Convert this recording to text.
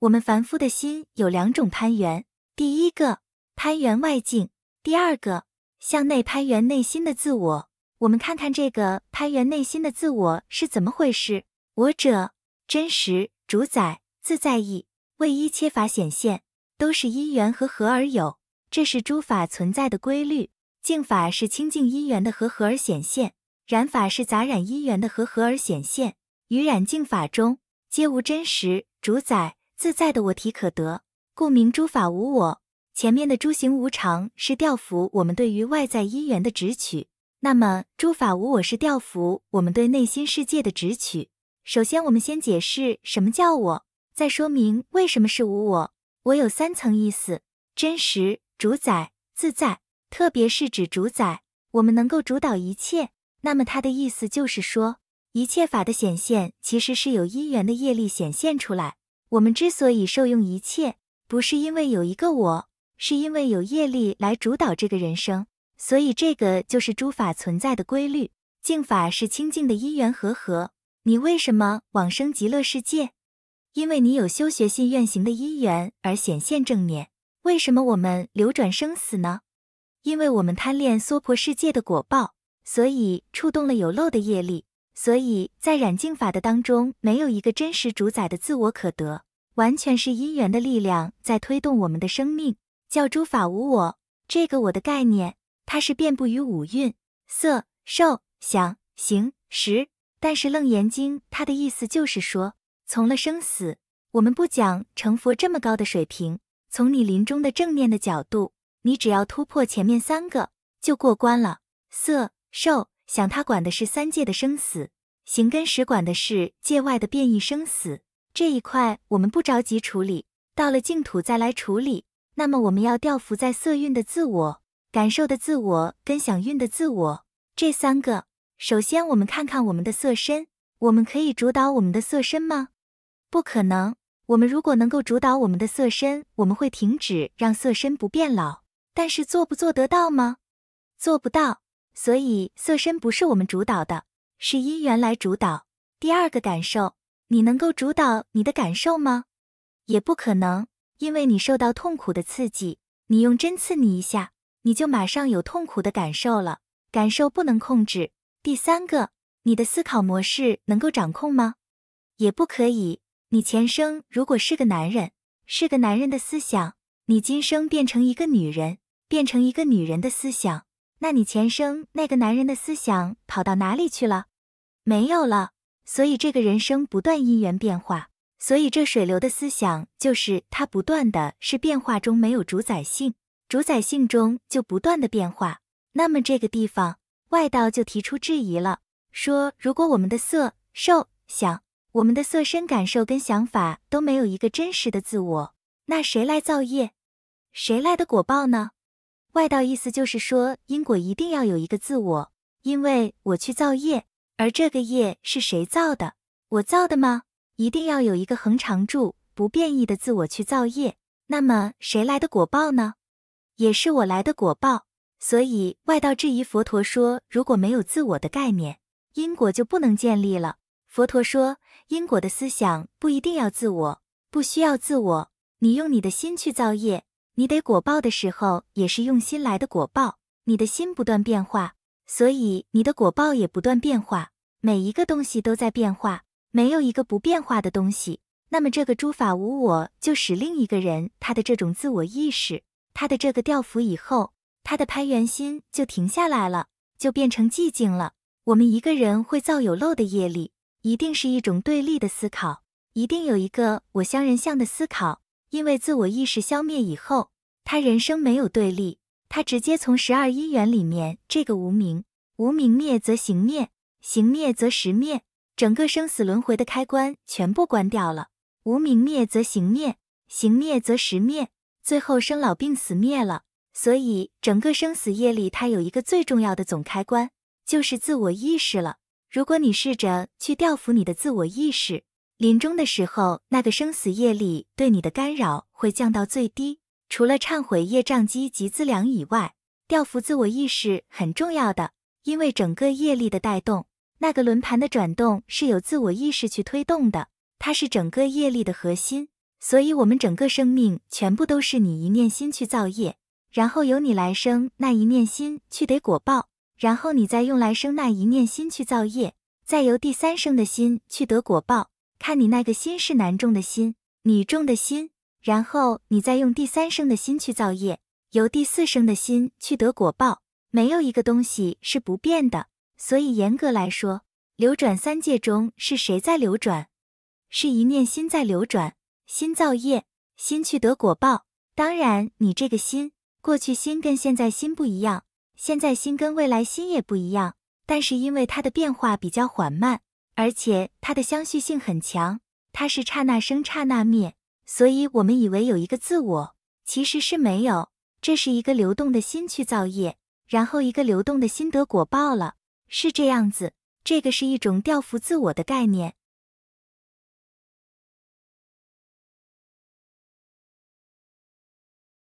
我们凡夫的心有两种攀缘，第一个攀缘外境，第二个向内攀缘内心的自我。我们看看这个攀缘内心的自我是怎么回事。我者真实主宰自在意，为一切法显现，都是因缘和合而有，这是诸法存在的规律。净法是清净因缘的和合而显现，染法是杂染因缘的和合而显现。于染净法中，皆无真实主宰。自在的我体可得，故名诸法无我。前面的诸行无常是调伏我们对于外在因缘的执取，那么诸法无我是调伏我们对内心世界的执取。首先，我们先解释什么叫我，再说明为什么是无我。我有三层意思：真实、主宰、自在。特别是指主宰，我们能够主导一切。那么它的意思就是说，一切法的显现其实是有因缘的业力显现出来。我们之所以受用一切，不是因为有一个我，是因为有业力来主导这个人生。所以，这个就是诸法存在的规律。净法是清净的因缘和合。你为什么往生极乐世界？因为你有修学信愿行的因缘而显现正念。为什么我们流转生死呢？因为我们贪恋娑婆世界的果报，所以触动了有漏的业力。所以在染净法的当中，没有一个真实主宰的自我可得，完全是因缘的力量在推动我们的生命。叫诸法无我，这个我的概念，它是遍布于五蕴、色、受、想、行、识。但是《楞严经》它的意思就是说，从了生死，我们不讲成佛这么高的水平。从你临终的正念的角度，你只要突破前面三个就过关了，色、受。想他管的是三界的生死，行根使管的是界外的变异生死这一块，我们不着急处理，到了净土再来处理。那么我们要调伏在色蕴的自我、感受的自我跟想运的自我这三个。首先，我们看看我们的色身，我们可以主导我们的色身吗？不可能。我们如果能够主导我们的色身，我们会停止让色身不变老，但是做不做得到吗？做不到。所以色身不是我们主导的，是因缘来主导。第二个感受，你能够主导你的感受吗？也不可能，因为你受到痛苦的刺激，你用针刺你一下，你就马上有痛苦的感受了，感受不能控制。第三个，你的思考模式能够掌控吗？也不可以。你前生如果是个男人，是个男人的思想；你今生变成一个女人，变成一个女人的思想。那你前生那个男人的思想跑到哪里去了？没有了。所以这个人生不断因缘变化。所以这水流的思想就是它不断的，是变化中没有主宰性，主宰性中就不断的变化。那么这个地方外道就提出质疑了，说如果我们的色、受、想，我们的色身感受跟想法都没有一个真实的自我，那谁来造业？谁来的果报呢？外道意思就是说，因果一定要有一个自我，因为我去造业，而这个业是谁造的？我造的吗？一定要有一个恒常住、不变异的自我去造业。那么谁来的果报呢？也是我来的果报。所以外道质疑佛陀说，如果没有自我的概念，因果就不能建立了。佛陀说，因果的思想不一定要自我，不需要自我，你用你的心去造业。你得果报的时候，也是用心来的果报。你的心不断变化，所以你的果报也不断变化。每一个东西都在变化，没有一个不变化的东西。那么这个诸法无我就使另一个人他的这种自我意识，他的这个掉伏以后，他的攀缘心就停下来了，就变成寂静了。我们一个人会造有漏的业力，一定是一种对立的思考，一定有一个我相人相的思考。因为自我意识消灭以后，他人生没有对立，他直接从十二因缘里面，这个无名，无名灭则行灭，行灭则识灭，整个生死轮回的开关全部关掉了。无名灭则行灭，行灭则识灭，最后生老病死灭了。所以整个生死业里，它有一个最重要的总开关，就是自我意识了。如果你试着去调服你的自我意识。临终的时候，那个生死业力对你的干扰会降到最低。除了忏悔业障、积及资粮以外，调伏自我意识很重要的。因为整个业力的带动，那个轮盘的转动是有自我意识去推动的，它是整个业力的核心。所以，我们整个生命全部都是你一念心去造业，然后由你来生那一念心去得果报，然后你再用来生那一念心去造业，再由第三生的心去得果报。看你那个心是难种的心，你种的心，然后你再用第三生的心去造业，由第四生的心去得果报。没有一个东西是不变的，所以严格来说，流转三界中是谁在流转？是一念心在流转，心造业，心去得果报。当然，你这个心，过去心跟现在心不一样，现在心跟未来心也不一样，但是因为它的变化比较缓慢。而且它的相续性很强，它是刹那生刹那灭，所以我们以为有一个自我，其实是没有，这是一个流动的心去造业，然后一个流动的心得果报了，是这样子，这个是一种调伏自我的概念。